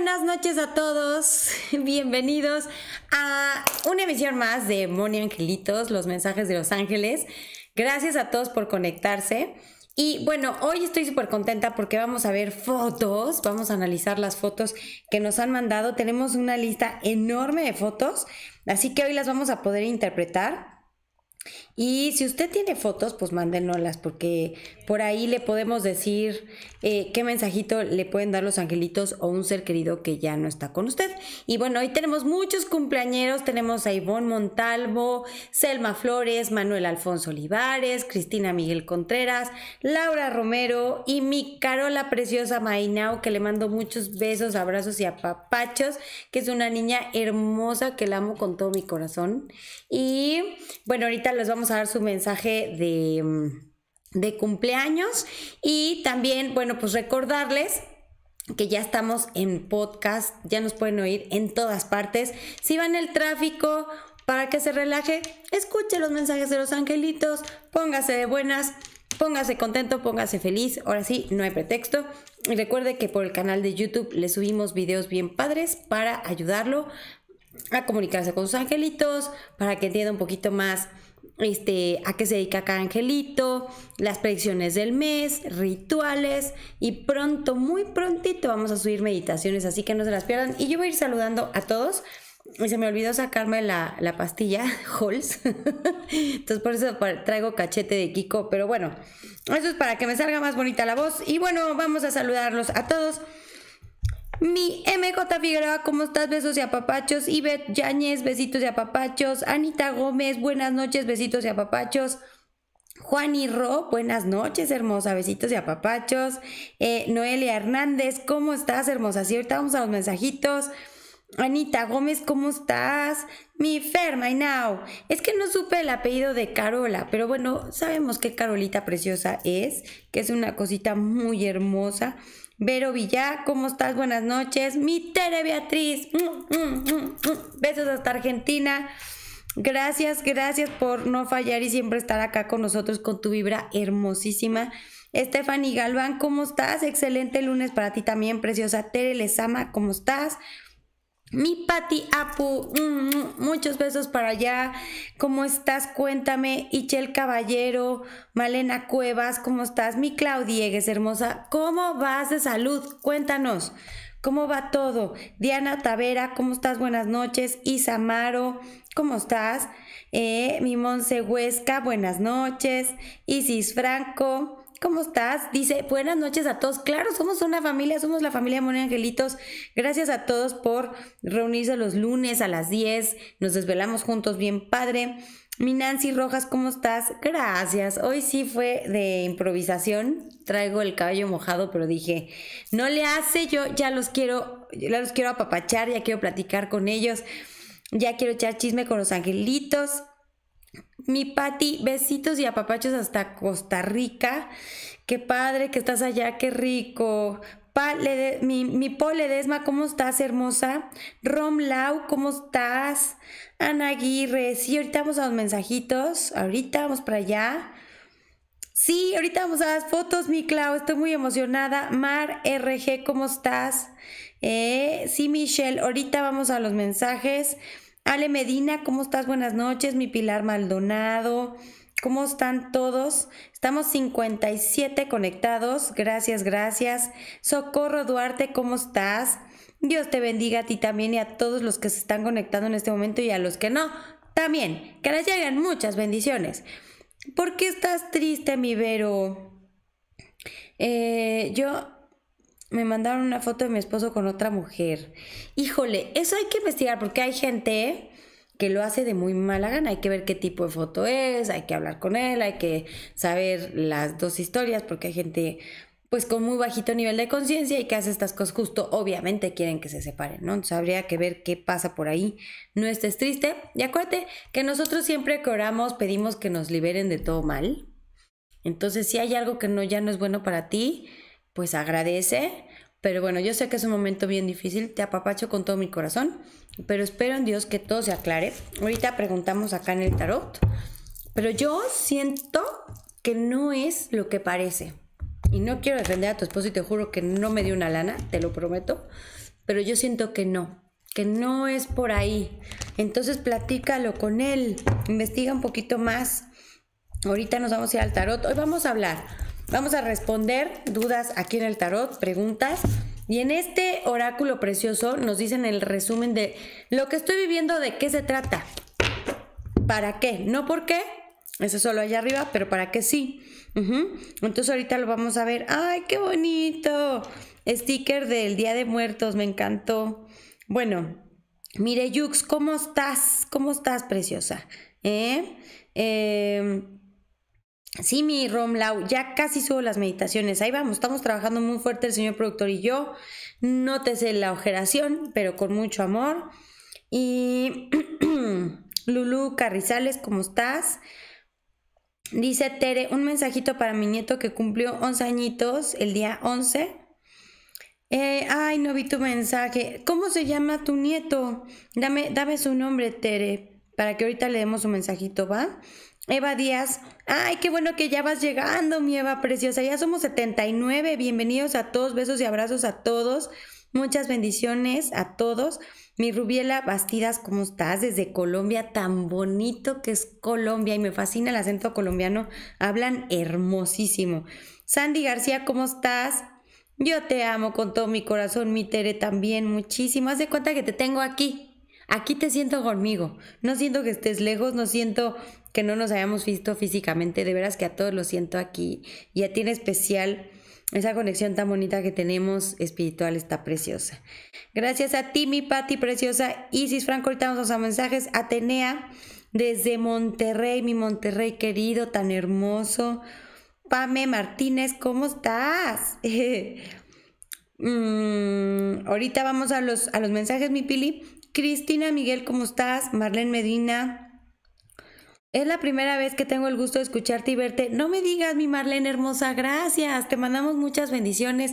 buenas noches a todos. Bienvenidos a una emisión más de Moni Angelitos, los mensajes de los ángeles. Gracias a todos por conectarse. Y bueno, hoy estoy súper contenta porque vamos a ver fotos, vamos a analizar las fotos que nos han mandado. Tenemos una lista enorme de fotos, así que hoy las vamos a poder interpretar. Y si usted tiene fotos, pues mándenoslas porque por ahí le podemos decir eh, qué mensajito le pueden dar los angelitos o un ser querido que ya no está con usted. Y bueno, hoy tenemos muchos cumpleañeros. Tenemos a Ivonne Montalvo, Selma Flores, Manuel Alfonso Olivares, Cristina Miguel Contreras, Laura Romero y mi Carola preciosa Mainau, que le mando muchos besos, abrazos y apapachos, que es una niña hermosa que la amo con todo mi corazón. Y bueno, ahorita los vamos a dar su mensaje mm, de, cumpleaños y también, bueno, pues recordarles que ya estamos en podcast, ya nos pueden oír en todas partes. Si van el tráfico para que se relaje, escuche los mensajes de los angelitos, póngase de buenas, póngase contento, póngase feliz. Ahora sí, no hay pretexto. Y recuerde que por el canal de YouTube le subimos videos bien padres para ayudarlo a comunicarse con sus angelitos, para que entienda un poquito más este, a qué se dedica cada angelito, las predicciones del mes, rituales y pronto, muy prontito vamos a subir meditaciones, así que no se las pierdan. Y yo voy a ir saludando a todos. se me olvidó sacarme la, pastilla, Halls. Entonces por eso traigo cachete de Kiko. Pero bueno, eso es para que me salga más bonita la voz. Y bueno, vamos a saludarlos a todos. Mi MJ Figueroa, ¿cómo estás? Besos y apapachos. Ivet Yáñez, besitos y apapachos. Anita Gómez, buenas noches, besitos y apapachos. Juan y Ro, buenas noches, hermosa, besitos y apapachos. Eh, Noelia Hernández, ¿cómo estás, hermosa? Sí, ahorita vamos a los mensajitos. Anita Gómez, ¿cómo estás? Mi Ferma my now. Es que no supe el apellido de Carola, pero bueno, sabemos que Carolita Preciosa es, que es una cosita muy hermosa. Vero Villa, ¿cómo estás? Buenas noches. Mi Tere Beatriz, mm, mm, mm, besos hasta Argentina. Gracias, gracias por no fallar y siempre estar acá con nosotros con tu vibra hermosísima. Stephanie Galván, ¿cómo estás? Excelente lunes para ti también, preciosa Tere, Lesama, ¿cómo estás? Mi Pati Apu, mm, mm, muchos besos para allá. ¿Cómo estás? Cuéntame. Ichel Caballero, Malena Cuevas, ¿cómo estás? Mi es hermosa. ¿Cómo vas de salud? Cuéntanos. ¿Cómo va todo? Diana Tavera, ¿cómo estás? Buenas noches. Isamaro, ¿cómo estás? Eh, mi Monse Huesca, buenas noches. Isis Franco, ¿Cómo estás? Dice, buenas noches a todos. Claro, somos una familia, somos la familia Moni Angelitos. Gracias a todos por reunirse los lunes a las 10. Nos desvelamos juntos bien padre. Mi Nancy Rojas, ¿cómo estás? Gracias. Hoy sí fue de improvisación. Traigo el cabello mojado, pero dije, no le hace, yo ya los quiero, ya los quiero apapachar, ya quiero platicar con ellos, ya quiero echar chisme con los angelitos. Mi Patti, besitos y apapachos hasta Costa Rica. Qué padre que estás allá, qué rico. Pa, mi, mi Paul Ledesma, ¿cómo estás, hermosa? Rom Lau, ¿cómo estás? Ana Aguirre, sí, ahorita vamos a los mensajitos. Ahorita vamos para allá. Sí, ahorita vamos a las fotos, mi Clau. Estoy muy emocionada. Mar RG, ¿cómo estás? Eh, sí, Michelle, ahorita vamos a los mensajes. Ale Medina, ¿cómo estás? Buenas noches. Mi Pilar Maldonado. ¿Cómo están todos? Estamos 57 conectados. Gracias, gracias. Socorro Duarte, ¿cómo estás? Dios te bendiga a ti también y a todos los que se están conectando en este momento y a los que no. También, que les lleguen muchas bendiciones. ¿Por qué estás triste, mi Vero? Eh, yo me mandaron una foto de mi esposo con otra mujer. Híjole, eso hay que investigar porque hay gente que lo hace de muy mala gana. Hay que ver qué tipo de foto es, hay que hablar con él, hay que saber las dos historias porque hay gente pues con muy bajito nivel de conciencia y que hace estas cosas justo, obviamente quieren que se separen, ¿no? Entonces habría que ver qué pasa por ahí. No estés triste. Y acuérdate que nosotros siempre que oramos pedimos que nos liberen de todo mal. Entonces si hay algo que no ya no es bueno para ti, pues agradece. Pero bueno, yo sé que es un momento bien difícil, te apapacho con todo mi corazón, pero espero en Dios que todo se aclare. Ahorita preguntamos acá en el tarot, pero yo siento que no es lo que parece. Y no quiero defender a tu esposo y te juro que no me dio una lana, te lo prometo, pero yo siento que no, que no es por ahí. Entonces platícalo con él, investiga un poquito más. Ahorita nos vamos a ir al tarot. Hoy vamos a hablar Vamos a responder dudas aquí en el tarot, preguntas. Y en este oráculo precioso nos dicen el resumen de lo que estoy viviendo, de qué se trata. ¿Para qué? No por qué, eso solo allá arriba, pero ¿para qué sí? Entonces ahorita lo vamos a ver. ¡Ay, qué bonito! Sticker del Día de Muertos, me encantó. Bueno, mire Yux, ¿cómo estás? ¿Cómo estás, preciosa? ¿Eh? eh Sí, mi Romlau, ya casi subo las meditaciones. Ahí vamos, estamos trabajando muy fuerte el señor productor y yo. No te sé la ojeración, pero con mucho amor. Y Lulu Carrizales, ¿cómo estás? Dice Tere, un mensajito para mi nieto que cumplió 11 añitos el día 11. Eh, ay, no vi tu mensaje. ¿Cómo se llama tu nieto? Dame, dame su nombre, Tere, para que ahorita le demos un mensajito, ¿va? Eva Díaz, ay, qué bueno que ya vas llegando, mi Eva preciosa. Ya somos 79. Bienvenidos a todos. Besos y abrazos a todos. Muchas bendiciones a todos. Mi Rubiela Bastidas, ¿cómo estás? Desde Colombia, tan bonito que es Colombia y me fascina el acento colombiano. Hablan hermosísimo. Sandy García, ¿cómo estás? Yo te amo con todo mi corazón, mi Tere también, muchísimo. Haz de cuenta que te tengo aquí. Aquí te siento conmigo. No siento que estés lejos, no siento que no nos hayamos visto físicamente, de veras que a todos lo siento aquí y a ti en especial. Esa conexión tan bonita que tenemos espiritual está preciosa. Gracias a ti, mi Pati preciosa. Isis Franco, ahorita vamos a mensajes. Atenea, desde Monterrey, mi Monterrey querido, tan hermoso. Pame Martínez, ¿cómo estás? Mm, ahorita vamos a los, a los mensajes, mi Pili. Cristina Miguel, ¿cómo estás? Marlene Medina. Es la primera vez que tengo el gusto de escucharte y verte. No me digas, mi Marlene hermosa, gracias. Te mandamos muchas bendiciones.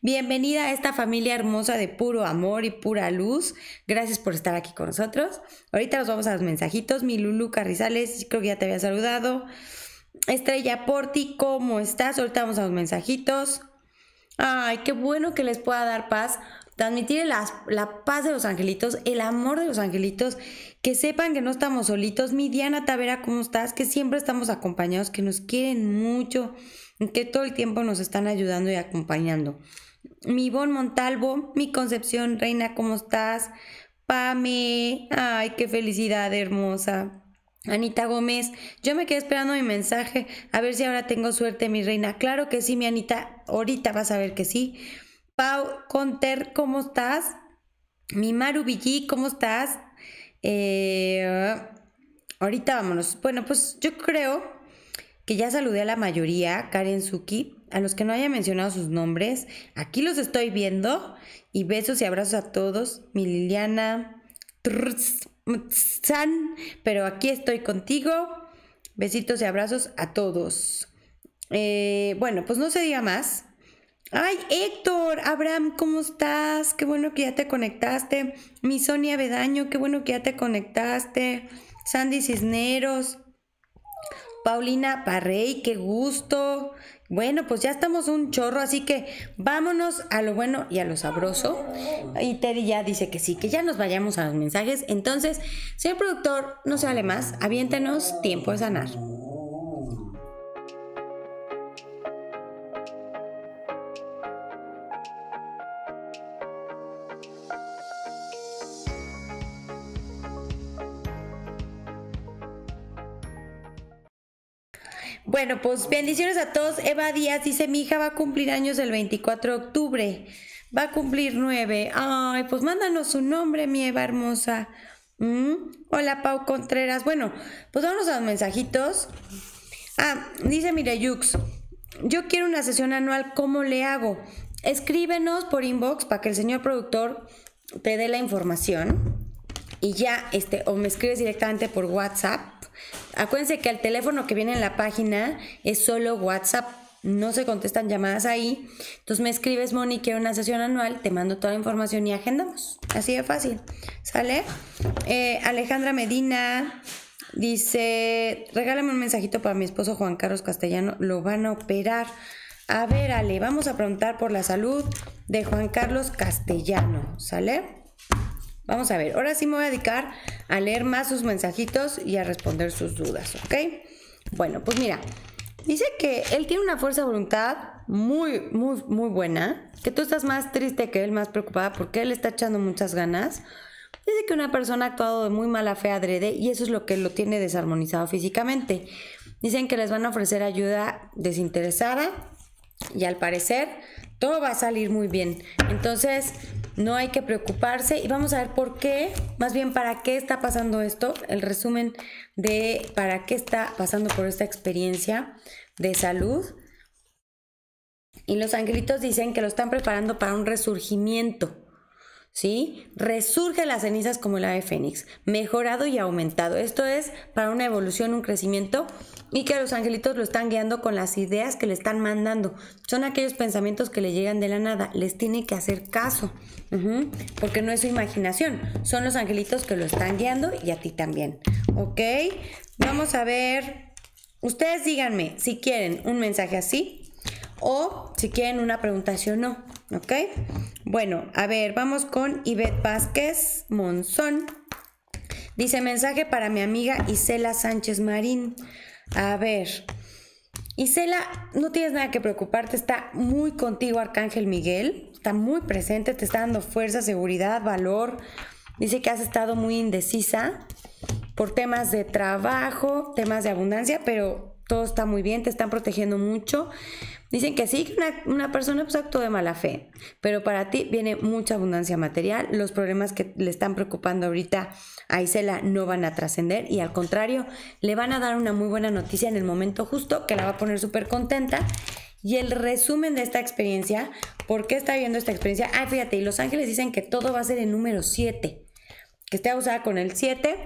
Bienvenida a esta familia hermosa de puro amor y pura luz. Gracias por estar aquí con nosotros. Ahorita nos vamos a los mensajitos. Mi Lulu Carrizales, creo que ya te había saludado. Estrella Porti, ¿cómo estás? Ahorita vamos a los mensajitos. Ay, qué bueno que les pueda dar paz transmitir la, la paz de los angelitos, el amor de los angelitos, que sepan que no estamos solitos. Mi Diana Tavera, ¿cómo estás? Que siempre estamos acompañados, que nos quieren mucho, que todo el tiempo nos están ayudando y acompañando. Mi Bon Montalvo, mi Concepción Reina, ¿cómo estás? Pame, ay, qué felicidad hermosa. Anita Gómez, yo me quedé esperando mi mensaje, a ver si ahora tengo suerte, mi reina. Claro que sí, mi Anita, ahorita vas a ver que sí. Pau Conter, ¿cómo estás? Mi Maru ¿cómo estás? Eh, ahorita vámonos. Bueno, pues yo creo que ya saludé a la mayoría, Karen Suki. A los que no haya mencionado sus nombres, aquí los estoy viendo. Y besos y abrazos a todos. Mi Liliana, pero aquí estoy contigo. Besitos y abrazos a todos. Eh, bueno, pues no se diga más. Ay, Héctor, Abraham, ¿cómo estás? Qué bueno que ya te conectaste. Mi Sonia Bedaño, qué bueno que ya te conectaste. Sandy Cisneros, Paulina Parrey, qué gusto. Bueno, pues ya estamos un chorro, así que vámonos a lo bueno y a lo sabroso. Y Teddy ya dice que sí, que ya nos vayamos a los mensajes. Entonces, señor productor, no se vale más, aviéntenos tiempo de sanar. Bueno, pues bendiciones a todos. Eva Díaz dice, mi hija va a cumplir años el 24 de octubre. Va a cumplir nueve. Ay, pues mándanos su nombre, mi Eva hermosa. Mm. Hola, Pau Contreras. Bueno, pues vamos a los mensajitos. Ah, dice Mireyux, yo quiero una sesión anual, ¿cómo le hago? Escríbenos por inbox para que el señor productor te dé la información y ya, este, o me escribes directamente por WhatsApp. Acuérdense que el teléfono que viene en la página es solo WhatsApp. No se contestan llamadas ahí. Entonces me escribes, Moni, quiero una sesión anual. Te mando toda la información y agendamos. Así de fácil. ¿Sale? Eh, Alejandra Medina dice, regálame un mensajito para mi esposo Juan Carlos Castellano. Lo van a operar. A ver, Ale, vamos a preguntar por la salud de Juan Carlos Castellano. ¿Sale? Vamos a ver, ahora sí me voy a dedicar a leer más sus mensajitos y a responder sus dudas, ¿ok? Bueno, pues mira, dice que él tiene una fuerza de voluntad muy, muy, muy buena, que tú estás más triste que él, más preocupada porque él está echando muchas ganas. Dice que una persona ha actuado de muy mala fe adrede y eso es lo que lo tiene desarmonizado físicamente. Dicen que les van a ofrecer ayuda desinteresada y al parecer todo va a salir muy bien. Entonces, no hay que preocuparse y vamos a ver por qué, más bien para qué está pasando esto, el resumen de para qué está pasando por esta experiencia de salud. Y los angelitos dicen que lo están preparando para un resurgimiento. ¿sí? Resurge las cenizas como el ave fénix, mejorado y aumentado. Esto es para una evolución, un crecimiento y que los angelitos lo están guiando con las ideas que le están mandando. Son aquellos pensamientos que le llegan de la nada, les tiene que hacer caso, porque no es su imaginación, son los angelitos que lo están guiando y a ti también, ¿ok? Vamos a ver, ustedes díganme si quieren un mensaje así o si quieren una preguntación o no. ¿Ok? Bueno, a ver, vamos con Yvette Vázquez Monzón. Dice mensaje para mi amiga Isela Sánchez Marín. A ver, Isela, no tienes nada que preocuparte, está muy contigo Arcángel Miguel, está muy presente, te está dando fuerza, seguridad, valor. Dice que has estado muy indecisa por temas de trabajo, temas de abundancia, pero todo está muy bien, te están protegiendo mucho. Dicen que sí, que una, persona pues actuó de mala fe, pero para ti viene mucha abundancia material, los problemas que le están preocupando ahorita a Isela no van a trascender y al contrario, le van a dar una muy buena noticia en el momento justo que la va a poner súper contenta. Y el resumen de esta experiencia, ¿por qué está viendo esta experiencia? Ay, ah, fíjate, y Los Ángeles dicen que todo va a ser el número 7, que esté abusada con el 7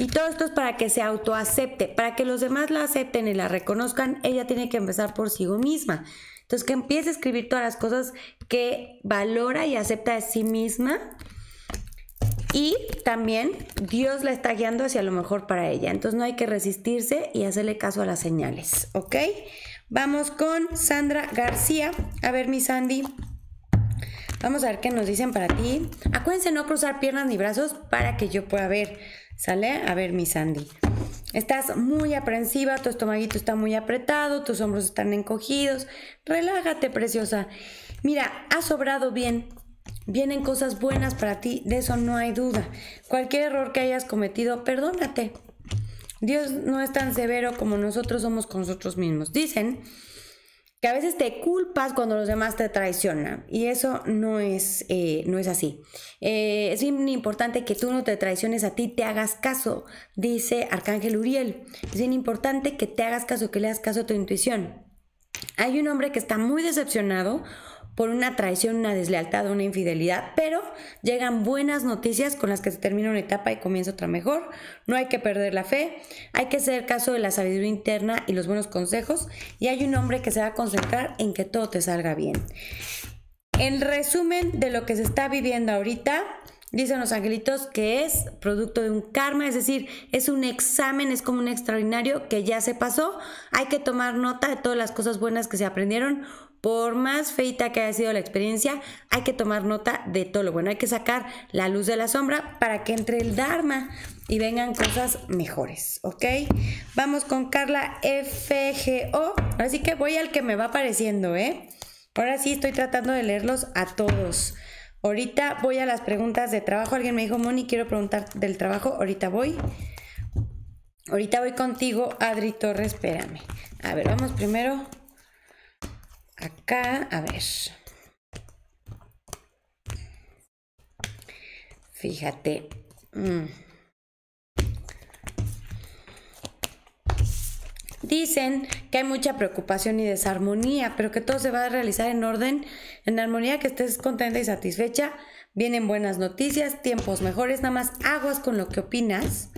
y todo esto es para que se autoacepte, para que los demás la acepten y la reconozcan, ella tiene que empezar por sí misma. Entonces, que empiece a escribir todas las cosas que valora y acepta de sí misma. Y también Dios la está guiando hacia lo mejor para ella. Entonces no hay que resistirse y hacerle caso a las señales, ¿ok? Vamos con Sandra García. A ver, mi Sandy. Vamos a ver qué nos dicen para ti. Acuérdense no cruzar piernas ni brazos para que yo pueda ver. ¿Sale? A ver, mi Sandy. Estás muy aprensiva, tu estomaguito está muy apretado, tus hombros están encogidos. Relájate, preciosa. Mira, ha sobrado bien. Vienen cosas buenas para ti, de eso no hay duda. Cualquier error que hayas cometido, perdónate. Dios no es tan severo como nosotros somos con nosotros mismos. Dicen que a veces te culpas cuando los demás te traicionan y eso no es, eh, no es así. Eh, es bien importante que tú no te traiciones a ti, te hagas caso, dice Arcángel Uriel. Es bien importante que te hagas caso, que le hagas caso a tu intuición. Hay un hombre que está muy decepcionado por una traición, una deslealtad, una infidelidad, pero llegan buenas noticias con las que se termina una etapa y comienza otra mejor. No hay que perder la fe, hay que hacer caso de la sabiduría interna y los buenos consejos y hay un hombre que se va a concentrar en que todo te salga bien. En resumen de lo que se está viviendo ahorita, Dicen los angelitos que es producto de un karma, es decir, es un examen, es como un extraordinario que ya se pasó. Hay que tomar nota de todas las cosas buenas que se aprendieron por más feita que haya sido la experiencia, hay que tomar nota de todo lo bueno. Hay que sacar la luz de la sombra para que entre el Dharma y vengan cosas mejores, ¿ok? Vamos con Carla FGO. Así que voy al que me va apareciendo, ¿eh? Ahora sí estoy tratando de leerlos a todos. Ahorita voy a las preguntas de trabajo. Alguien me dijo, Moni, quiero preguntar del trabajo. Ahorita voy. Ahorita voy contigo, Adri Torres. Espérame. A ver, vamos primero acá, a ver. Fíjate. Mm. Dicen que hay mucha preocupación y desarmonía, pero que todo se va a realizar en orden, en armonía, que estés contenta y satisfecha. Vienen buenas noticias, tiempos mejores, nada más aguas con lo que opinas,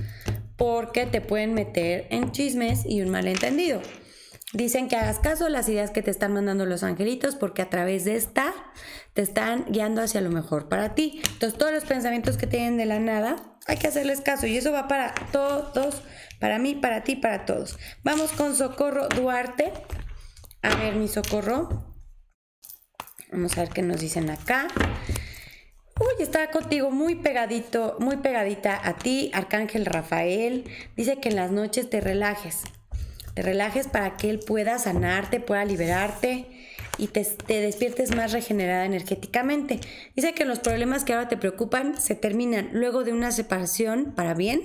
porque te pueden meter en chismes y un malentendido. Dicen que hagas caso a las ideas que te están mandando los angelitos porque a través de esta te están guiando hacia lo mejor para ti. Entonces todos los pensamientos que tienen de la nada hay que hacerles caso y eso va para todos, para mí, para ti, para todos. Vamos con Socorro Duarte. A ver mi Socorro. Vamos a ver qué nos dicen acá. Uy, está contigo muy pegadito, muy pegadita a ti, Arcángel Rafael. Dice que en las noches te relajes te relajes para que él pueda sanarte, pueda liberarte y te, despiertes más regenerada energéticamente. Dice que los problemas que ahora te preocupan se terminan luego de una separación para bien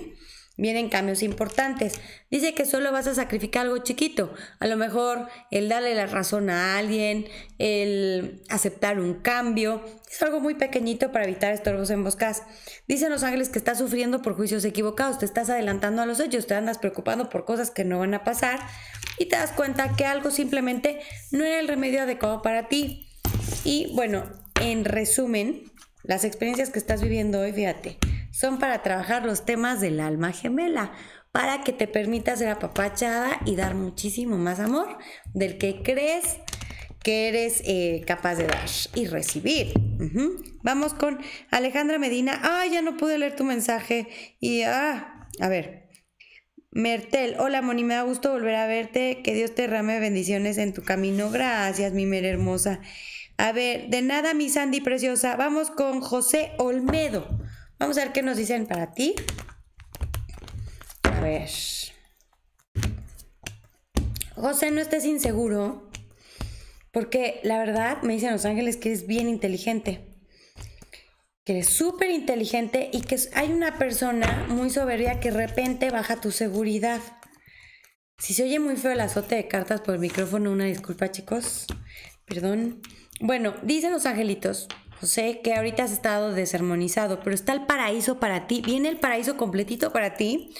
vienen cambios importantes. Dice que solo vas a sacrificar algo chiquito, a lo mejor el darle la razón a alguien, el aceptar un cambio, es algo muy pequeñito para evitar estorbos boscas. Dicen los ángeles que estás sufriendo por juicios equivocados, te estás adelantando a los hechos, te andas preocupando por cosas que no van a pasar y te das cuenta que algo simplemente no era el remedio adecuado para ti. Y bueno, en resumen, las experiencias que estás viviendo hoy, fíjate, son para trabajar los temas del alma gemela, para que te permitas ser apapachada y dar muchísimo más amor del que crees que eres eh, capaz de dar y recibir. Vamos con Alejandra Medina. Ah, ya no pude leer tu mensaje. Y ah, a ver. Mertel, hola Moni, me da gusto volver a verte. Que Dios te rame bendiciones en tu camino. Gracias, mi mera hermosa. A ver, de nada, mi Sandy preciosa. Vamos con José Olmedo. Vamos a ver qué nos dicen para ti. A ver. José, no estés inseguro, porque la verdad me dicen los ángeles que eres bien inteligente, que eres súper inteligente y que hay una persona muy soberbia que de repente baja tu seguridad. Si se oye muy feo el azote de cartas por el micrófono, una disculpa chicos, perdón. Bueno, dicen los angelitos sé que ahorita has estado desarmonizado, pero está el paraíso para ti, viene el paraíso completito para ti.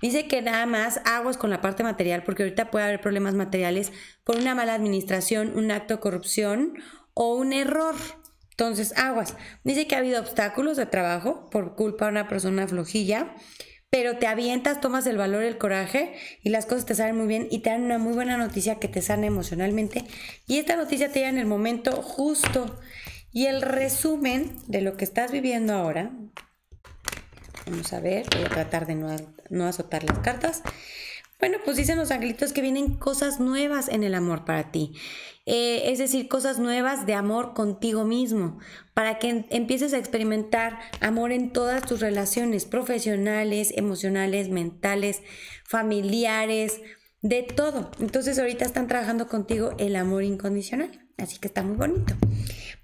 Dice que nada más aguas con la parte material, porque ahorita puede haber problemas materiales por una mala administración, un acto de corrupción o un error. Entonces, aguas. Dice que ha habido obstáculos de trabajo por culpa de una persona flojilla, pero te avientas, tomas el valor, el coraje y las cosas te salen muy bien y te dan una muy buena noticia que te sana emocionalmente. Y esta noticia te llega en el momento justo. Y el resumen de lo que estás viviendo ahora, vamos a ver, voy a tratar de no, azotar las cartas. Bueno, pues dicen los angelitos que vienen cosas nuevas en el amor para ti. Eh, es decir, cosas nuevas de amor contigo mismo, para que empieces a experimentar amor en todas tus relaciones profesionales, emocionales, mentales, familiares, de todo. Entonces ahorita están trabajando contigo el amor incondicional. Así que está muy bonito.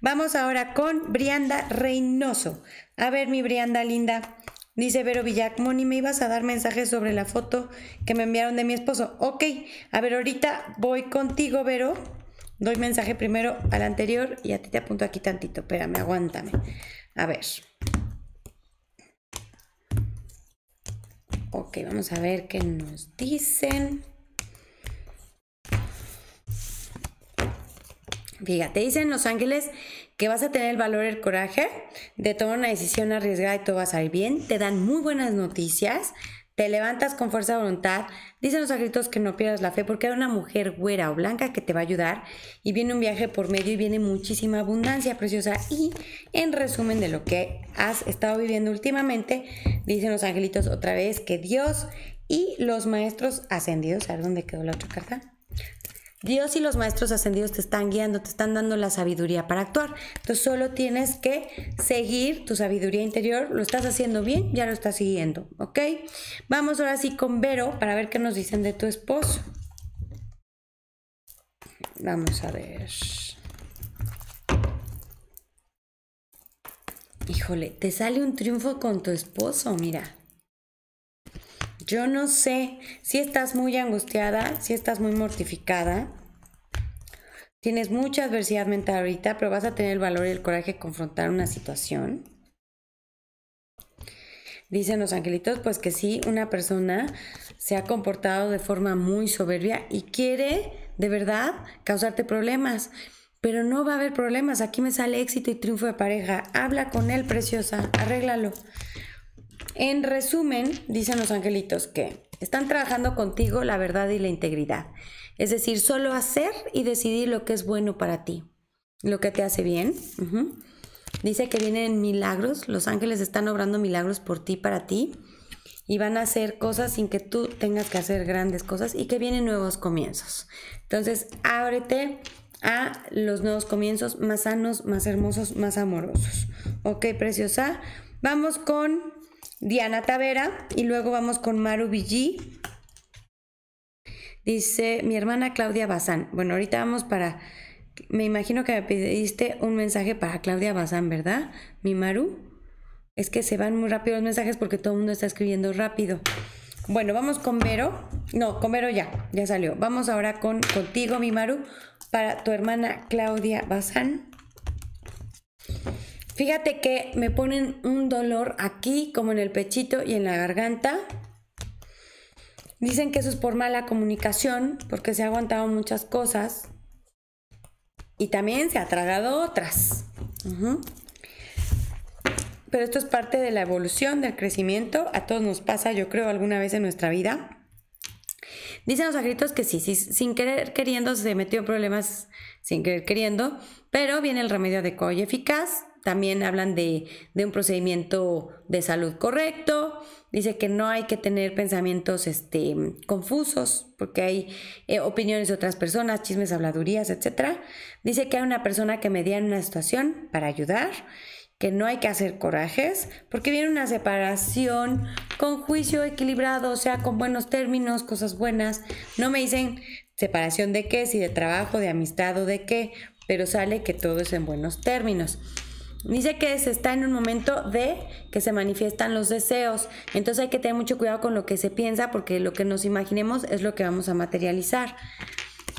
Vamos ahora con Brianda Reynoso. A ver, mi Brianda linda. Dice Vero Villacmoni me ibas a dar mensajes sobre la foto que me enviaron de mi esposo. Ok, a ver, ahorita voy contigo, Vero. Doy mensaje primero al anterior y a ti te apunto aquí tantito. Espérame, aguántame. A ver. Ok, vamos a ver qué nos dicen. Fíjate, te dicen Los Ángeles que vas a tener el valor, el coraje de tomar una decisión arriesgada y todo va a salir bien. Te dan muy buenas noticias, te levantas con fuerza de voluntad. Dicen los angelitos que no pierdas la fe porque hay una mujer güera o blanca que te va a ayudar y viene un viaje por medio y viene muchísima abundancia preciosa. Y en resumen de lo que has estado viviendo últimamente, dicen los angelitos otra vez que Dios y los maestros ascendidos, a ver dónde quedó la otra carta, Dios y los maestros ascendidos te están guiando, te están dando la sabiduría para actuar. Entonces solo tienes que seguir tu sabiduría interior. Lo estás haciendo bien, ya lo estás siguiendo, ¿ok? Vamos ahora sí con Vero para ver qué nos dicen de tu esposo. Vamos a ver. Híjole, te sale un triunfo con tu esposo, mira. Yo no sé si estás muy angustiada, si estás muy mortificada. Tienes mucha adversidad mental ahorita, pero vas a tener el valor y el coraje de confrontar una situación. Dicen los angelitos, pues que sí, una persona se ha comportado de forma muy soberbia y quiere de verdad causarte problemas. Pero no va a haber problemas. Aquí me sale éxito y triunfo de pareja. Habla con él, preciosa. Arréglalo. En resumen, dicen los angelitos que están trabajando contigo la verdad y la integridad. Es decir, solo hacer y decidir lo que es bueno para ti, lo que te hace bien. Dice que vienen milagros, los ángeles están obrando milagros por ti, para ti, y van a hacer cosas sin que tú tengas que hacer grandes cosas y que vienen nuevos comienzos. Entonces, ábrete a los nuevos comienzos más sanos, más hermosos, más amorosos. Ok, preciosa. Vamos con Diana Tavera y luego vamos con Maru Villí. Dice mi hermana Claudia Bazán. Bueno, ahorita vamos para... Me imagino que me pediste un mensaje para Claudia Bazán, ¿verdad? Mi Maru. Es que se van muy rápido los mensajes porque todo el mundo está escribiendo rápido. Bueno, vamos con Vero. No, con Vero ya, ya salió. Vamos ahora con contigo, mi Maru, para tu hermana Claudia Bazán. Fíjate que me ponen un dolor aquí, como en el pechito y en la garganta. Dicen que eso es por mala comunicación, porque se ha aguantado muchas cosas y también se ha tragado otras. Pero esto es parte de la evolución, del crecimiento. A todos nos pasa, yo creo, alguna vez en nuestra vida. Dicen los agritos que sí, sí, sin querer queriendo se metió en problemas, sin querer queriendo, pero viene el remedio de y eficaz también hablan de, un procedimiento de salud correcto. Dice que no hay que tener pensamientos este, confusos porque hay eh, opiniones de otras personas, chismes, habladurías, etc. Dice que hay una persona que medía en una situación para ayudar, que no hay que hacer corajes porque viene una separación con juicio equilibrado, o sea, con buenos términos, cosas buenas. No me dicen separación de qué, si de trabajo, de amistad o de qué, pero sale que todo es en buenos términos. Dice que se está en un momento de que se manifiestan los deseos. Entonces hay que tener mucho cuidado con lo que se piensa porque lo que nos imaginemos es lo que vamos a materializar.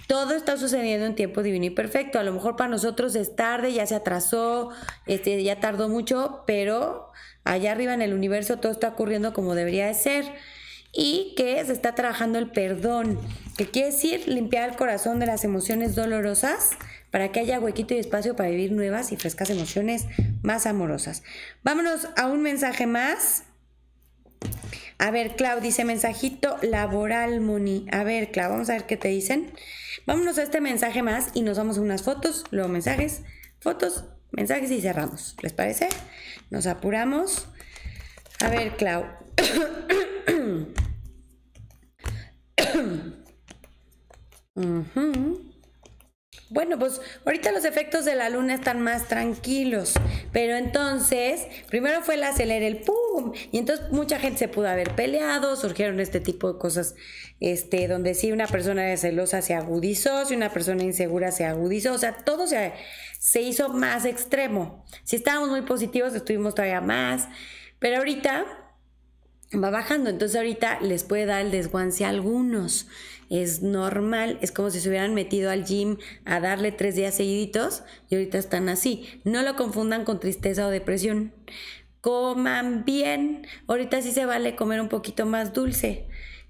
Todo está sucediendo en tiempo divino y perfecto. A lo mejor para nosotros es tarde, ya se atrasó, este, ya tardó mucho, pero allá arriba en el universo todo está ocurriendo como debería de ser. Y que se está trabajando el perdón, que quiere decir limpiar el corazón de las emociones dolorosas para que haya huequito y espacio para vivir nuevas y frescas emociones más amorosas. Vámonos a un mensaje más. A ver, Clau dice mensajito laboral, Moni. A ver, Clau, vamos a ver qué te dicen. Vámonos a este mensaje más y nos vamos a unas fotos, luego mensajes, fotos, mensajes y cerramos. ¿Les parece? Nos apuramos. A ver, Clau. Ajá. Bueno, pues ahorita los efectos de la luna están más tranquilos, pero entonces, primero fue el acelerar el pum, y entonces mucha gente se pudo haber peleado, surgieron este tipo de cosas, este, donde si una persona celosa se agudizó, si una persona insegura se agudizó, o sea, todo se, se hizo más extremo. Si estábamos muy positivos, estuvimos todavía más, pero ahorita va bajando, entonces ahorita les puede dar el desguance a algunos es normal, es como si se hubieran metido al gym a darle tres días seguiditos y ahorita están así. No lo confundan con tristeza o depresión. Coman bien, ahorita sí se vale comer un poquito más dulce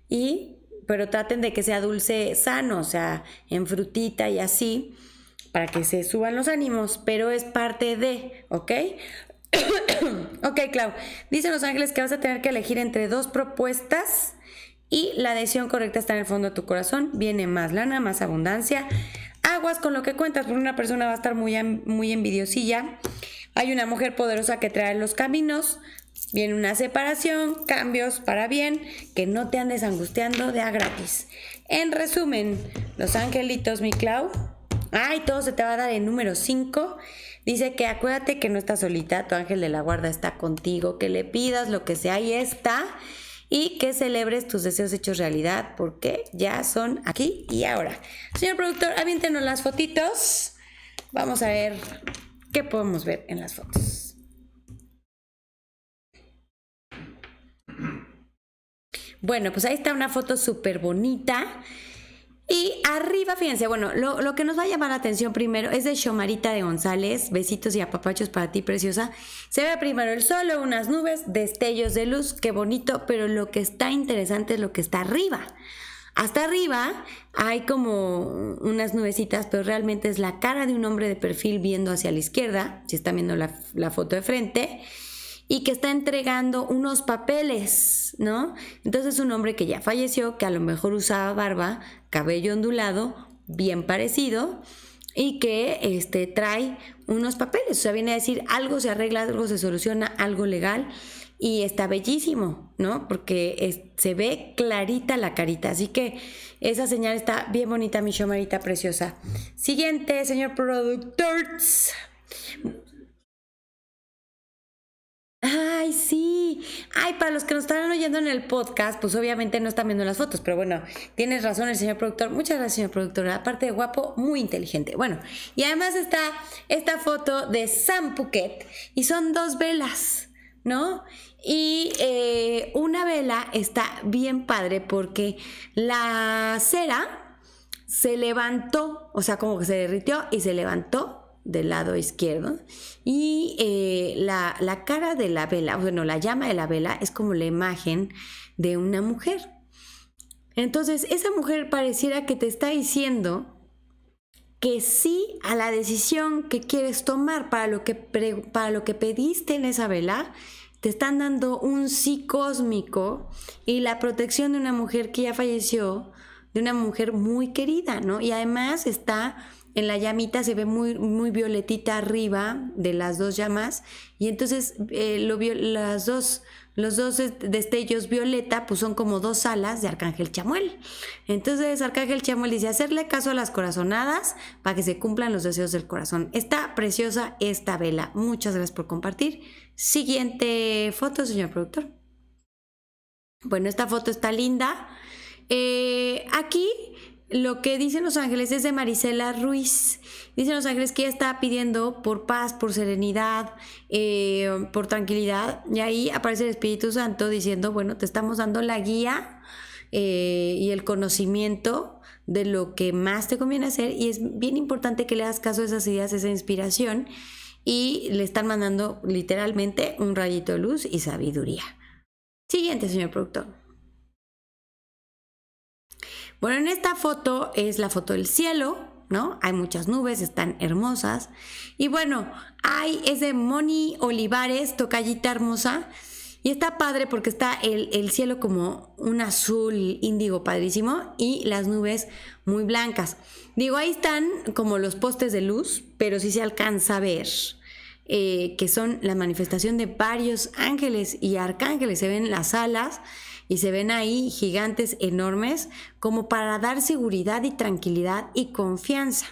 y pero traten de que sea dulce sano, o sea, en frutita y así, para que se suban los ánimos, pero es parte de, ¿ok? ok, Clau. Dice Los Ángeles que vas a tener que elegir entre dos propuestas y la decisión correcta está en el fondo de tu corazón. Viene más lana, más abundancia. Aguas con lo que cuentas, porque una persona va a estar muy, muy envidiosilla. Hay una mujer poderosa que trae los caminos. Viene una separación, cambios para bien, que no te andes angustiando de a gratis. En resumen, los angelitos, mi Clau. Ay, todo se te va a dar en número 5. Dice que acuérdate que no estás solita, tu ángel de la guarda está contigo, que le pidas lo que sea y está y que celebres tus deseos hechos realidad porque ya son aquí y ahora. Señor productor, aviéntenos las fotitos. Vamos a ver qué podemos ver en las fotos. Bueno, pues ahí está una foto súper bonita y arriba, fíjense, bueno, lo, que nos va a llamar la atención primero es de Xomarita de González. Besitos y apapachos para ti, preciosa. Se ve primero el sol, unas nubes, destellos de luz, qué bonito, pero lo que está interesante es lo que está arriba. Hasta arriba hay como unas nubecitas, pero realmente es la cara de un hombre de perfil viendo hacia la izquierda, si están viendo la, la foto de frente y que está entregando unos papeles, ¿no? Entonces un hombre que ya falleció, que a lo mejor usaba barba, cabello ondulado, bien parecido, y que este, trae unos papeles, o sea, viene a decir algo se arregla, algo se soluciona, algo legal, y está bellísimo, ¿no? Porque se ve clarita la carita, así que esa señal está bien bonita, mi shomarita preciosa. Siguiente, señor productor. Ay, sí. Ay, para los que nos están oyendo en el podcast, pues obviamente no están viendo las fotos, pero bueno, tienes razón el señor productor. Muchas gracias, señor productor. Aparte de guapo, muy inteligente. Bueno, y además está esta foto de Sam Phuket y son dos velas, ¿no? Y eh, una vela está bien padre porque la cera se levantó, o sea, como que se derritió y se levantó del lado izquierdo. Y eh, la, cara de la vela, bueno, la llama de la vela es como la imagen de una mujer. Entonces, esa mujer pareciera que te está diciendo que sí a la decisión que quieres tomar para lo que, para lo que pediste en esa vela. Te están dando un sí cósmico y la protección de una mujer que ya falleció, de una mujer muy querida, ¿no? Y además está en la llamita se ve muy, muy violetita arriba de las dos llamas y entonces eh, las dos, los dos destellos violeta pues son como dos alas de Arcángel Chamuel. Entonces Arcángel Chamuel dice hacerle caso a las corazonadas para que se cumplan los deseos del corazón. Está preciosa esta vela. Muchas gracias por compartir. Siguiente foto, señor productor. Bueno, esta foto está linda. Eh, aquí lo que dicen los ángeles es de Marisela Ruiz. Dicen los ángeles que ella está pidiendo por paz, por serenidad, eh, por tranquilidad. Y ahí aparece el Espíritu Santo diciendo, bueno, te estamos dando la guía eh, y el conocimiento de lo que más te conviene hacer. Y es bien importante que le hagas caso a esas ideas, a esa inspiración. Y le están mandando literalmente un rayito de luz y sabiduría. Siguiente, señor productor. Bueno, en esta foto es la foto del cielo, ¿no? Hay muchas nubes, están hermosas. Y bueno, hay de Moni Olivares, tocallita hermosa. Y está padre porque está el, cielo como un azul índigo padrísimo y las nubes muy blancas. Digo, ahí están como los postes de luz, pero sí se alcanza a ver eh, que son la manifestación de varios ángeles y arcángeles. Se ven las alas y se ven ahí gigantes enormes como para dar seguridad y tranquilidad y confianza.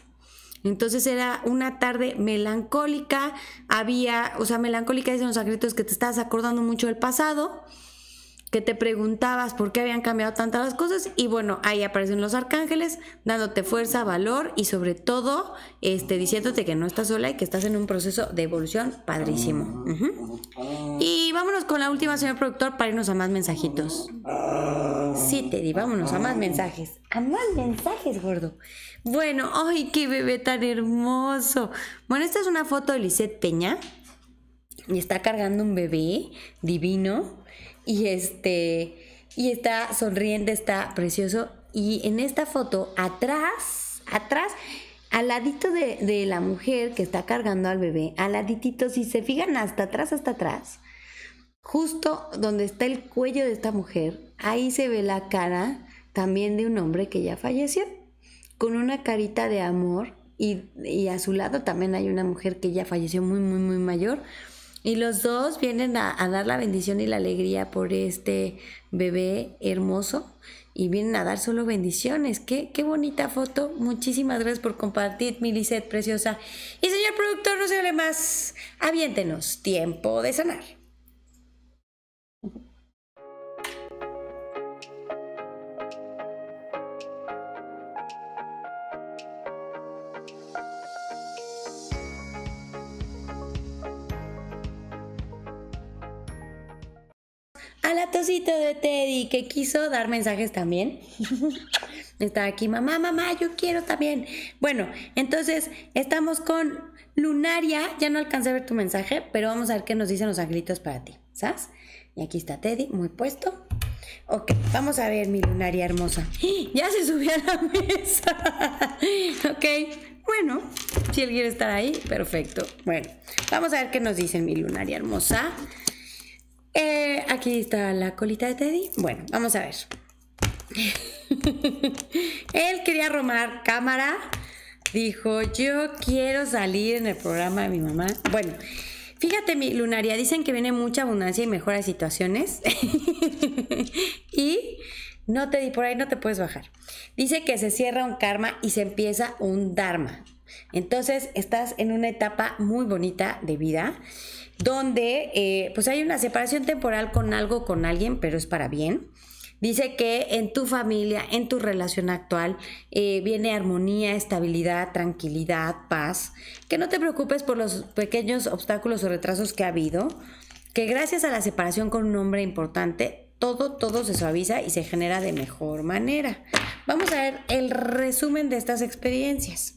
Entonces era una tarde melancólica, había, o sea, melancólica dicen los angelitos que te estás acordando mucho del pasado, que te preguntabas por qué habían cambiado tantas las cosas y bueno, ahí aparecen los arcángeles dándote fuerza, valor y sobre todo este, diciéndote que no estás sola y que estás en un proceso de evolución padrísimo. Ah, ah. Y vámonos con la última, señor productor, para irnos a más mensajitos. Sí, Teddy, vámonos a más mensajes. A más mensajes, gordo. Bueno, ay, qué bebé tan hermoso. Bueno, esta es una foto de Lisette Peña y está cargando un bebé divino y este y está sonriente, está precioso. Y en esta foto, atrás, atrás, al ladito de, la mujer que está cargando al bebé, al laditito, si se fijan hasta atrás, hasta atrás, justo donde está el cuello de esta mujer, ahí se ve la cara también de un hombre que ya falleció, con una carita de amor. Y, y a su lado también hay una mujer que ya falleció muy, muy, muy mayor y los dos vienen a, dar la bendición y la alegría por este bebé hermoso y vienen a dar solo bendiciones. Qué, qué bonita foto. Muchísimas gracias por compartir, Milicet, preciosa. Y señor productor, no se hable más. Aviéntenos. Tiempo de sanar. a la tocito de Teddy que quiso dar mensajes también. Está aquí, mamá, mamá, yo quiero también. Bueno, entonces estamos con Lunaria. Ya no alcancé a ver tu mensaje, pero vamos a ver qué nos dicen los angelitos para ti. ¿Sabes? Y aquí está Teddy, muy puesto. Ok, vamos a ver mi lunaria hermosa. Ya se subió a la mesa. ok, bueno, si él quiere estar ahí, perfecto. Bueno, vamos a ver qué nos dicen mi lunaria hermosa. Eh, aquí está la colita de Teddy. Bueno, vamos a ver. Él quería romar cámara. Dijo, yo quiero salir en el programa de mi mamá. Bueno, fíjate mi lunaria, dicen que viene mucha abundancia y mejora situaciones. y no te di por ahí, no te puedes bajar. Dice que se cierra un karma y se empieza un dharma. Entonces estás en una etapa muy bonita de vida donde eh, pues hay una separación temporal con algo, con alguien, pero es para bien. Dice que en tu familia, en tu relación actual, eh, viene armonía, estabilidad, tranquilidad, paz. Que no te preocupes por los pequeños obstáculos o retrasos que ha habido. Que gracias a la separación con un hombre importante, todo, todo se suaviza y se genera de mejor manera. Vamos a ver el resumen de estas experiencias.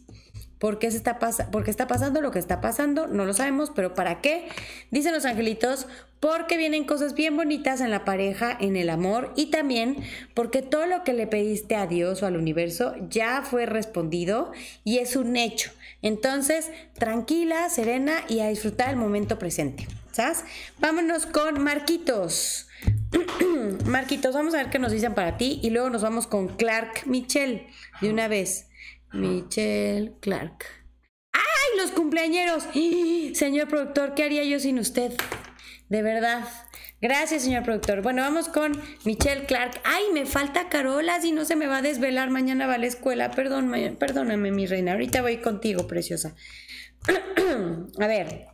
¿Por qué, se está ¿Por qué está pasando lo que está pasando? No lo sabemos, pero ¿para qué? Dicen los angelitos, porque vienen cosas bien bonitas en la pareja, en el amor y también porque todo lo que le pediste a Dios o al universo ya fue respondido y es un hecho. Entonces, tranquila, serena y a disfrutar el momento presente. ¿Sabes? Vámonos con Marquitos. Marquitos, vamos a ver qué nos dicen para ti y luego nos vamos con Clark Michelle de una vez. Michelle Clark. ¡Ay, los cumpleañeros! Señor productor, ¿qué haría yo sin usted? De verdad. Gracias, señor productor. Bueno, vamos con Michelle Clark. Ay, me falta Carola, si no se me va a desvelar, mañana va a la escuela. Perdón, perdóname, mi reina. Ahorita voy contigo, preciosa. a ver,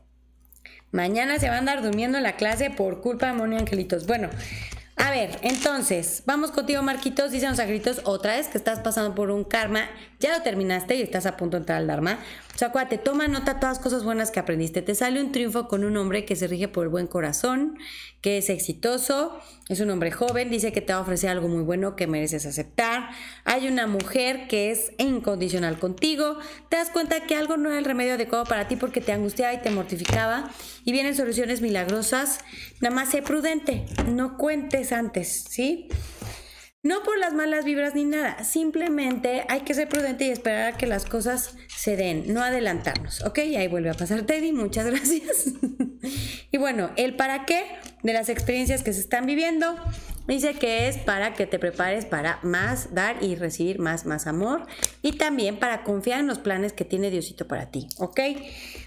mañana se va a andar durmiendo la clase por culpa de Moni Angelitos. Bueno, a ver, entonces, vamos contigo, Marquitos. Dicen los angelitos otra vez que estás pasando por un karma. Ya lo terminaste y estás a punto de entrar al Dharma. O sea, toma nota todas las cosas buenas que aprendiste. Te sale un triunfo con un hombre que se rige por el buen corazón, que es exitoso, es un hombre joven, dice que te va a ofrecer algo muy bueno que mereces aceptar. Hay una mujer que es incondicional contigo. Te das cuenta que algo no era el remedio adecuado para ti porque te angustiaba y te mortificaba. Y vienen soluciones milagrosas. Nada más sé prudente, no cuentes antes, ¿sí? No por las malas vibras ni nada, simplemente hay que ser prudente y esperar a que las cosas se den, no adelantarnos, ¿ok? Y ahí vuelve a pasar Teddy, muchas gracias. y bueno, el para qué de las experiencias que se están viviendo, Dice que es para que te prepares para más dar y recibir más, más amor y también para confiar en los planes que tiene Diosito para ti, ¿ok?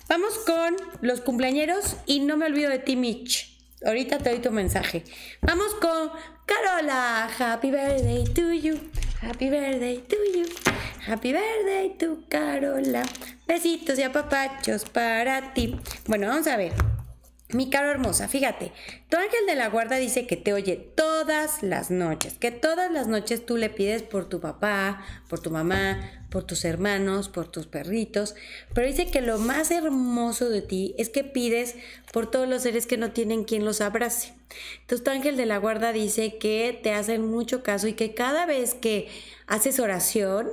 Vamos con los cumpleañeros y no me olvido de ti, Mitch. Ahorita te doy tu mensaje. Vamos con Carola. Happy birthday to you. Happy birthday to you. Happy birthday to Carola. Besitos y apapachos para ti. Bueno, vamos a ver. Mi caro hermosa, fíjate, tu ángel de la guarda dice que te oye todas las noches, que todas las noches tú le pides por tu papá, por tu mamá, por tus hermanos, por tus perritos, pero dice que lo más hermoso de ti es que pides por todos los seres que no tienen quien los abrace. Entonces tu ángel de la guarda dice que te hacen mucho caso y que cada vez que haces oración,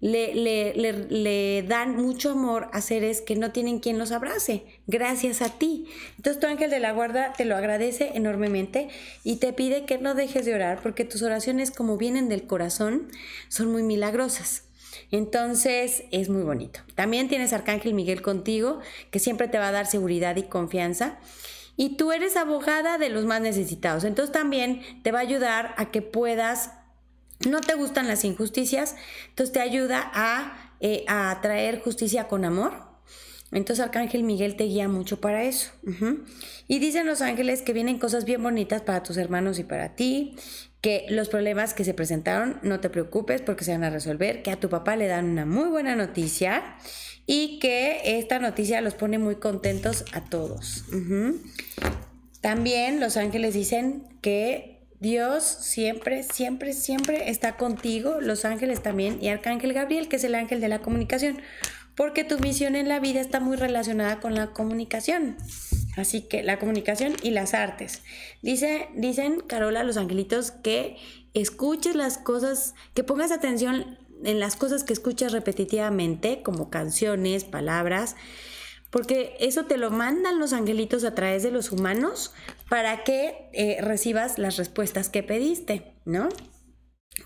le, le, le, dan mucho amor a seres que no tienen quien los abrace, gracias a ti. Entonces tu ángel de la guarda te lo agradece enormemente y te pide que no dejes de orar porque tus oraciones como vienen del corazón son muy milagrosas. Entonces es muy bonito. También tienes Arcángel Miguel contigo, que siempre te va a dar seguridad y confianza. Y tú eres abogada de los más necesitados. Entonces también te va a ayudar a que puedas no te gustan las injusticias, entonces te ayuda a, eh, atraer justicia con amor. Entonces Arcángel Miguel te guía mucho para eso. Y dicen los ángeles que vienen cosas bien bonitas para tus hermanos y para ti, que los problemas que se presentaron no te preocupes porque se van a resolver, que a tu papá le dan una muy buena noticia y que esta noticia los pone muy contentos a todos. También los ángeles dicen que Dios siempre, siempre, siempre está contigo, los ángeles también y Arcángel Gabriel, que es el ángel de la comunicación, porque tu misión en la vida está muy relacionada con la comunicación. Así que la comunicación y las artes. Dice, dicen Carola, los angelitos, que escuches las cosas, que pongas atención en las cosas que escuchas repetitivamente, como canciones, palabras, porque eso te lo mandan los angelitos a través de los humanos para que eh, recibas las respuestas que pediste, ¿no?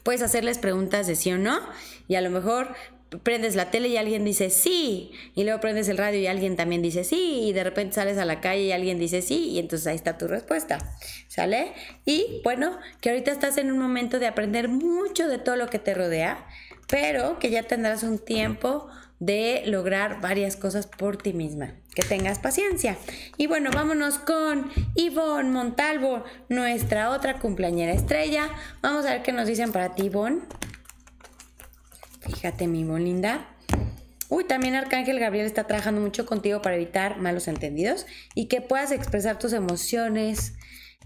Puedes hacerles preguntas de sí o no y a lo mejor prendes la tele y alguien dice sí, y luego prendes el radio y alguien también dice sí, y de repente sales a la calle y alguien dice sí, y entonces ahí está tu respuesta, ¿sale? Y bueno, que ahorita estás en un momento de aprender mucho de todo lo que te rodea, pero que ya tendrás un tiempo de lograr varias cosas por ti misma. Que tengas paciencia. Y bueno, vámonos con Ivonne Montalvo, nuestra otra cumpleañera estrella. Vamos a ver qué nos dicen para ti, Ivonne. Fíjate, mi Ivonne linda. Uy, también Arcángel Gabriel está trabajando mucho contigo para evitar malos entendidos y que puedas expresar tus emociones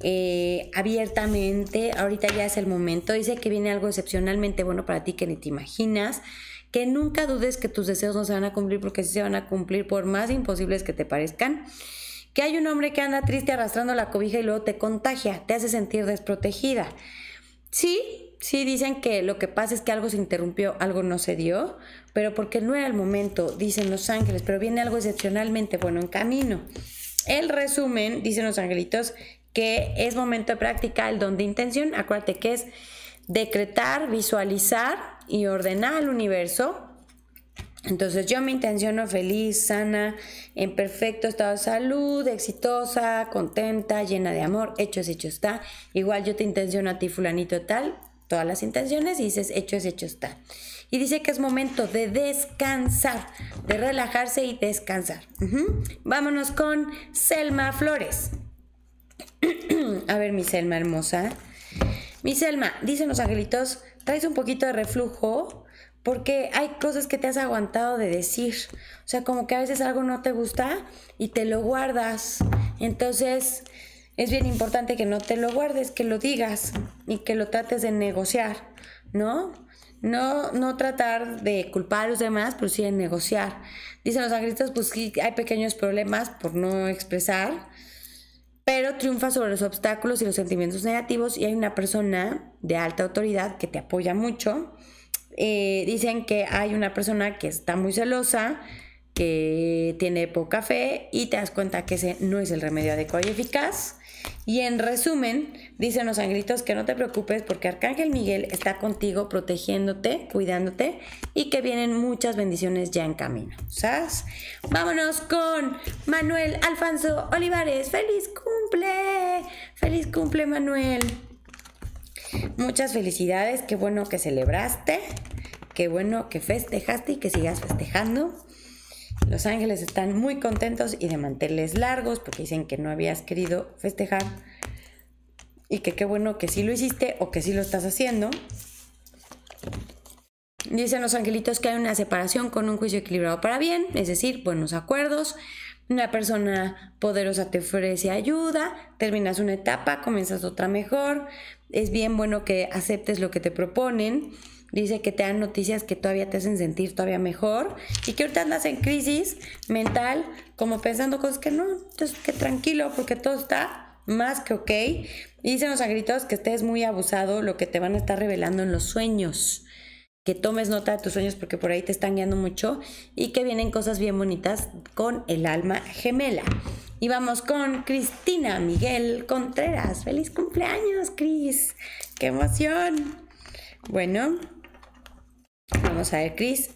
eh, abiertamente. Ahorita ya es el momento. Dice que viene algo excepcionalmente bueno para ti que ni te imaginas que nunca dudes que tus deseos no se van a cumplir porque sí se van a cumplir por más imposibles que te parezcan, que hay un hombre que anda triste arrastrando la cobija y luego te contagia, te hace sentir desprotegida. Sí, sí dicen que lo que pasa es que algo se interrumpió, algo no se dio, pero porque no era el momento, dicen los ángeles, pero viene algo excepcionalmente bueno en camino. El resumen, dicen los angelitos, que es momento de práctica, el don de intención. Acuérdate que es decretar, visualizar y ordenar al universo. Entonces yo me intenciono feliz, sana, en perfecto estado de salud, exitosa, contenta, llena de amor, hecho es hecho está. Igual yo te intenciono a ti fulanito tal, todas las intenciones y dices hecho es hecho está. Y dice que es momento de descansar, de relajarse y descansar. Vámonos con Selma Flores. a ver mi Selma hermosa. Mi Selma, dicen los angelitos, traes un poquito de reflujo porque hay cosas que te has aguantado de decir. O sea, como que a veces algo no te gusta y te lo guardas. Entonces, es bien importante que no te lo guardes, que lo digas y que lo trates de negociar, ¿no? No, no tratar de culpar a los demás, pero sí de negociar. Dicen los angelitos, pues sí, hay pequeños problemas por no expresar pero triunfa sobre los obstáculos y los sentimientos negativos y hay una persona de alta autoridad que te apoya mucho. Eh, dicen que hay una persona que está muy celosa, que tiene poca fe y te das cuenta que ese no es el remedio adecuado y eficaz. Y en resumen, dicen los sangritos que no te preocupes porque Arcángel Miguel está contigo protegiéndote, cuidándote y que vienen muchas bendiciones ya en camino. ¿Sabes? Vámonos con Manuel Alfonso Olivares. ¡Feliz cumple! ¡Feliz cumple, Manuel! Muchas felicidades, qué bueno que celebraste, qué bueno que festejaste y que sigas festejando. Los ángeles están muy contentos y de mantenerles largos porque dicen que no habías querido festejar y que qué bueno que sí lo hiciste o que sí lo estás haciendo. Dicen los angelitos que hay una separación con un juicio equilibrado para bien, es decir, buenos acuerdos. Una persona poderosa te ofrece ayuda, terminas una etapa, comienzas otra mejor. Es bien bueno que aceptes lo que te proponen dice que te dan noticias que todavía te hacen sentir todavía mejor y que ahorita andas en crisis mental, como pensando cosas que no, entonces que tranquilo porque todo está más que ok. Y dicen los gritos que estés muy abusado lo que te van a estar revelando en los sueños. Que tomes nota de tus sueños porque por ahí te están guiando mucho y que vienen cosas bien bonitas con el alma gemela. Y vamos con Cristina Miguel Contreras. ¡Feliz cumpleaños, Cris! ¡Qué emoción! Bueno, Vamos a ver, Cris.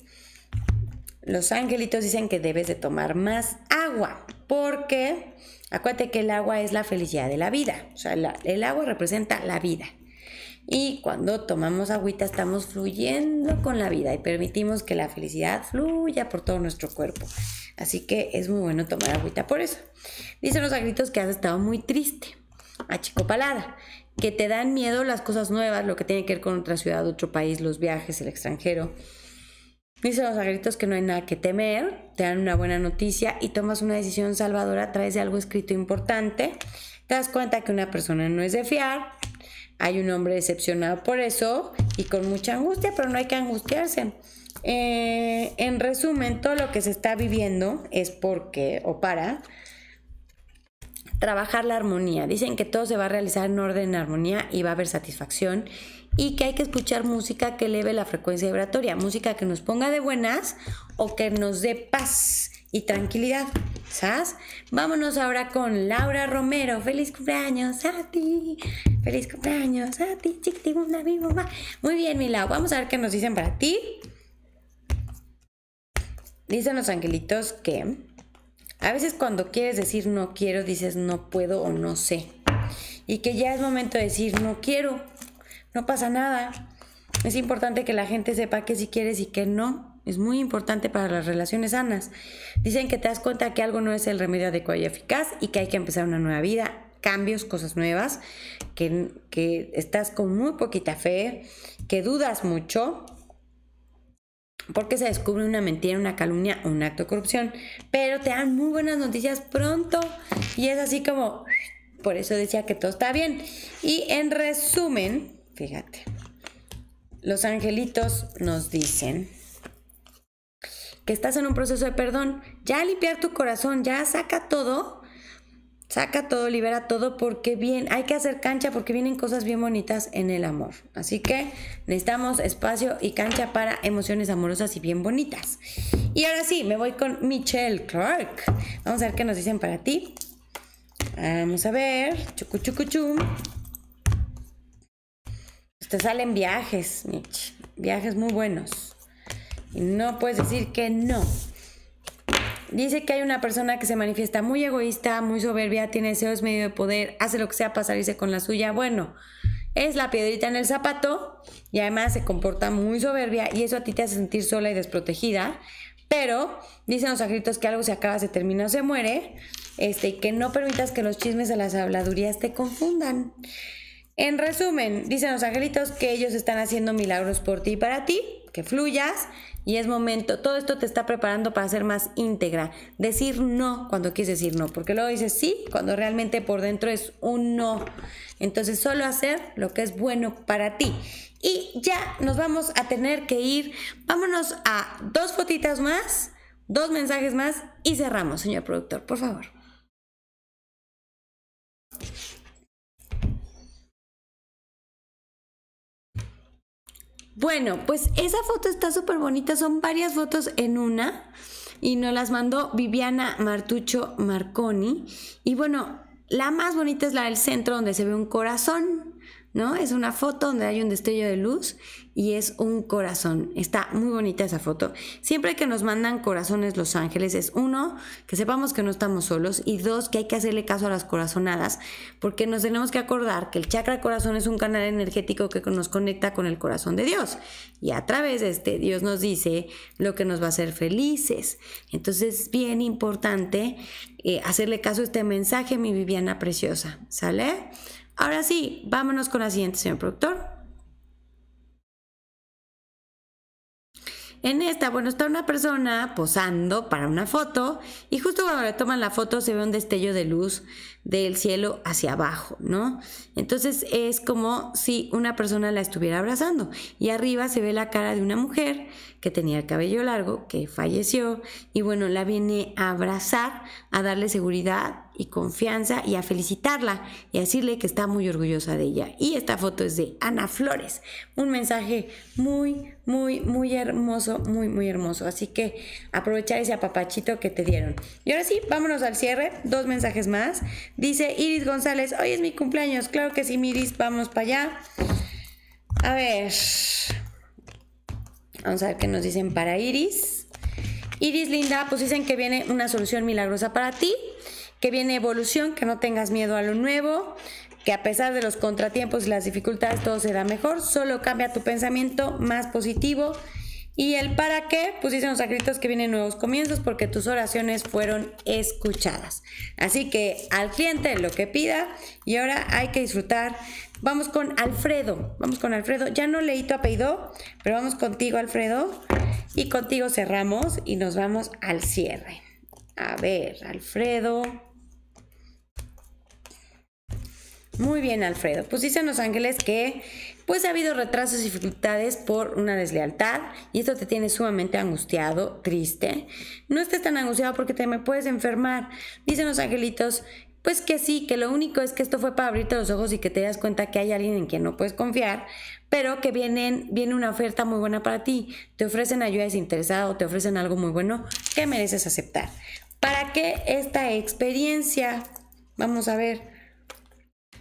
Los angelitos dicen que debes de tomar más agua porque acuérdate que el agua es la felicidad de la vida. O sea, el agua representa la vida. Y cuando tomamos agüita estamos fluyendo con la vida y permitimos que la felicidad fluya por todo nuestro cuerpo. Así que es muy bueno tomar agüita por eso. Dicen los angelitos que has estado muy triste achicopalada que te dan miedo las cosas nuevas, lo que tiene que ver con otra ciudad, otro país, los viajes, el extranjero. dice los agritos que no hay nada que temer, te dan una buena noticia y tomas una decisión salvadora a través de algo escrito importante. Te das cuenta que una persona no es de fiar, hay un hombre decepcionado por eso y con mucha angustia, pero no hay que angustiarse. Eh, en resumen, todo lo que se está viviendo es porque o para trabajar la armonía. Dicen que todo se va a realizar en orden, en armonía y va a haber satisfacción y que hay que escuchar música que eleve la frecuencia vibratoria, música que nos ponga de buenas o que nos dé paz y tranquilidad. ¿Sabes? Vámonos ahora con Laura Romero. Feliz cumpleaños a ti. Feliz cumpleaños a ti, chiquitibunda, mi mamá. Muy bien, mi Vamos a ver qué nos dicen para ti. Dicen los angelitos que a veces cuando quieres decir no quiero, dices no puedo o no sé. Y que ya es momento de decir no quiero, no pasa nada. Es importante que la gente sepa que si quieres y que no. Es muy importante para las relaciones sanas. Dicen que te das cuenta que algo no es el remedio adecuado y eficaz y que hay que empezar una nueva vida, cambios, cosas nuevas, que, que estás con muy poquita fe, que dudas mucho porque se descubre una mentira, una calumnia o un acto de corrupción. Pero te dan muy buenas noticias pronto y es así como, por eso decía que todo está bien. Y en resumen, fíjate, los angelitos nos dicen que estás en un proceso de perdón, ya limpiar tu corazón, ya saca todo Saca todo, libera todo porque bien, hay que hacer cancha porque vienen cosas bien bonitas en el amor. Así que necesitamos espacio y cancha para emociones amorosas y bien bonitas. Y ahora sí, me voy con Michelle Clark. Vamos a ver qué nos dicen para ti. Vamos a ver. Chucu, Te salen viajes, Mitch. Viajes muy buenos. Y no puedes decir que no. Dice que hay una persona que se manifiesta muy egoísta, muy soberbia, tiene deseos medio de poder, hace lo que sea para salirse con la suya. Bueno, es la piedrita en el zapato y además se comporta muy soberbia y eso a ti te hace sentir sola y desprotegida. Pero dicen los angelitos que algo se acaba, se termina o se muere. Este, que no permitas que los chismes de las habladurías te confundan. En resumen, dicen los angelitos que ellos están haciendo milagros por ti y para ti, que fluyas, y es momento, todo esto te está preparando para ser más íntegra. Decir no cuando quieres decir no, porque luego dices sí cuando realmente por dentro es un no. Entonces solo hacer lo que es bueno para ti. Y ya nos vamos a tener que ir. Vámonos a dos fotitas más, dos mensajes más y cerramos, señor productor, por favor. Bueno, pues esa foto está súper bonita, son varias fotos en una y nos las mandó Viviana Martucho Marconi. Y bueno, la más bonita es la del centro donde se ve un corazón, ¿no? Es una foto donde hay un destello de luz y es un corazón. Está muy bonita esa foto. Siempre que nos mandan corazones los ángeles es uno, que sepamos que no estamos solos y dos, que hay que hacerle caso a las corazonadas porque nos tenemos que acordar que el chakra corazón es un canal energético que nos conecta con el corazón de Dios y a través de este Dios nos dice lo que nos va a hacer felices. Entonces es bien importante eh, hacerle caso a este mensaje, mi Viviana preciosa. ¿Sale? Ahora sí, vámonos con la siguiente, señor productor. En esta, bueno, está una persona posando para una foto y justo cuando le toman la foto se ve un destello de luz del cielo hacia abajo, ¿no? Entonces es como si una persona la estuviera abrazando y arriba se ve la cara de una mujer que tenía el cabello largo, que falleció y bueno, la viene a abrazar, a darle seguridad y confianza y a felicitarla y decirle que está muy orgullosa de ella. Y esta foto es de Ana Flores, un mensaje muy, muy, muy hermoso, muy, muy hermoso. Así que aprovechar ese apapachito que te dieron. Y ahora sí, vámonos al cierre, dos mensajes más. Dice Iris González, hoy es mi cumpleaños, claro que sí, Iris, vamos para allá. A ver, vamos a ver qué nos dicen para Iris. Iris Linda, pues dicen que viene una solución milagrosa para ti que viene evolución, que no tengas miedo a lo nuevo, que a pesar de los contratiempos y las dificultades todo será mejor, solo cambia tu pensamiento más positivo. Y el para qué, pues dicen los escritos que vienen nuevos comienzos porque tus oraciones fueron escuchadas. Así que al cliente lo que pida y ahora hay que disfrutar. Vamos con Alfredo, vamos con Alfredo. Ya no leí tu apellido, pero vamos contigo Alfredo. Y contigo cerramos y nos vamos al cierre. A ver, Alfredo. Muy bien, Alfredo. Pues dicen Los Ángeles que pues ha habido retrasos y dificultades por una deslealtad y esto te tiene sumamente angustiado, triste. No estés tan angustiado porque te me puedes enfermar. Dicen Los Angelitos pues que sí, que lo único es que esto fue para abrirte los ojos y que te das cuenta que hay alguien en quien no puedes confiar, pero que vienen, viene una oferta muy buena para ti. Te ofrecen ayuda desinteresada o te ofrecen algo muy bueno que mereces aceptar. ¿Para qué esta experiencia? Vamos a ver.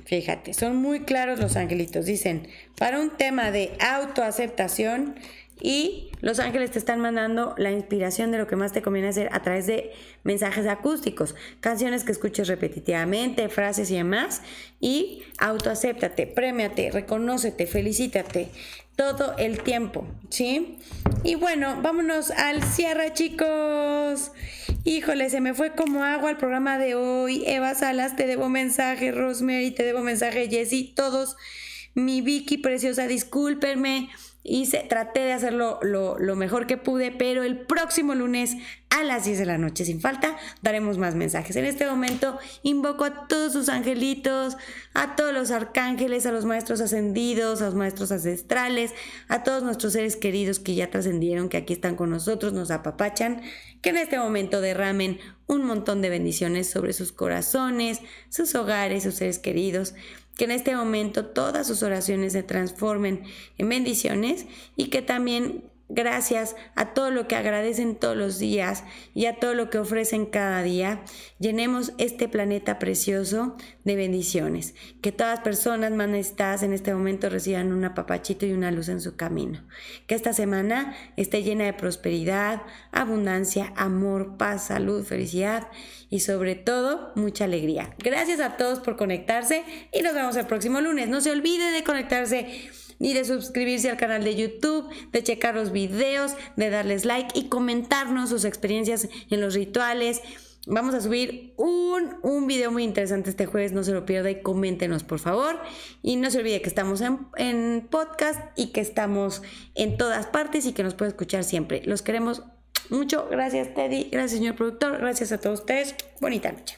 Fíjate, son muy claros los angelitos. Dicen, para un tema de autoaceptación y los ángeles te están mandando la inspiración de lo que más te conviene hacer a través de mensajes acústicos, canciones que escuches repetitivamente, frases y demás. Y autoacéptate, premiate, reconócete, felicítate todo el tiempo, ¿sí? Y bueno, vámonos al cierre, chicos. Híjole, se me fue como agua el programa de hoy. Eva Salas, te debo mensaje, Rosemary, te debo mensaje, Jessy, todos. Mi Vicky preciosa, discúlpenme hice, traté de hacerlo lo, lo, mejor que pude, pero el próximo lunes a las 10 de la noche sin falta daremos más mensajes. En este momento invoco a todos sus angelitos, a todos los arcángeles, a los maestros ascendidos, a los maestros ancestrales, a todos nuestros seres queridos que ya trascendieron, que aquí están con nosotros, nos apapachan, que en este momento derramen un montón de bendiciones sobre sus corazones, sus hogares, sus seres queridos que en este momento todas sus oraciones se transformen en bendiciones y que también gracias a todo lo que agradecen todos los días y a todo lo que ofrecen cada día. Llenemos este planeta precioso de bendiciones. Que todas personas más necesitadas en este momento reciban una papachito y una luz en su camino. Que esta semana esté llena de prosperidad, abundancia, amor, paz, salud, felicidad y sobre todo mucha alegría. Gracias a todos por conectarse y nos vemos el próximo lunes. No se olvide de conectarse y de suscribirse al canal de YouTube, de checar los videos, de darles like y comentarnos sus experiencias en los rituales. Vamos a subir un, video muy interesante este jueves, no se lo pierda y coméntenos por favor. Y no se olvide que estamos en, en podcast y que estamos en todas partes y que nos puede escuchar siempre. Los queremos mucho. Gracias Teddy, gracias señor productor, gracias a todos ustedes. Bonita noche.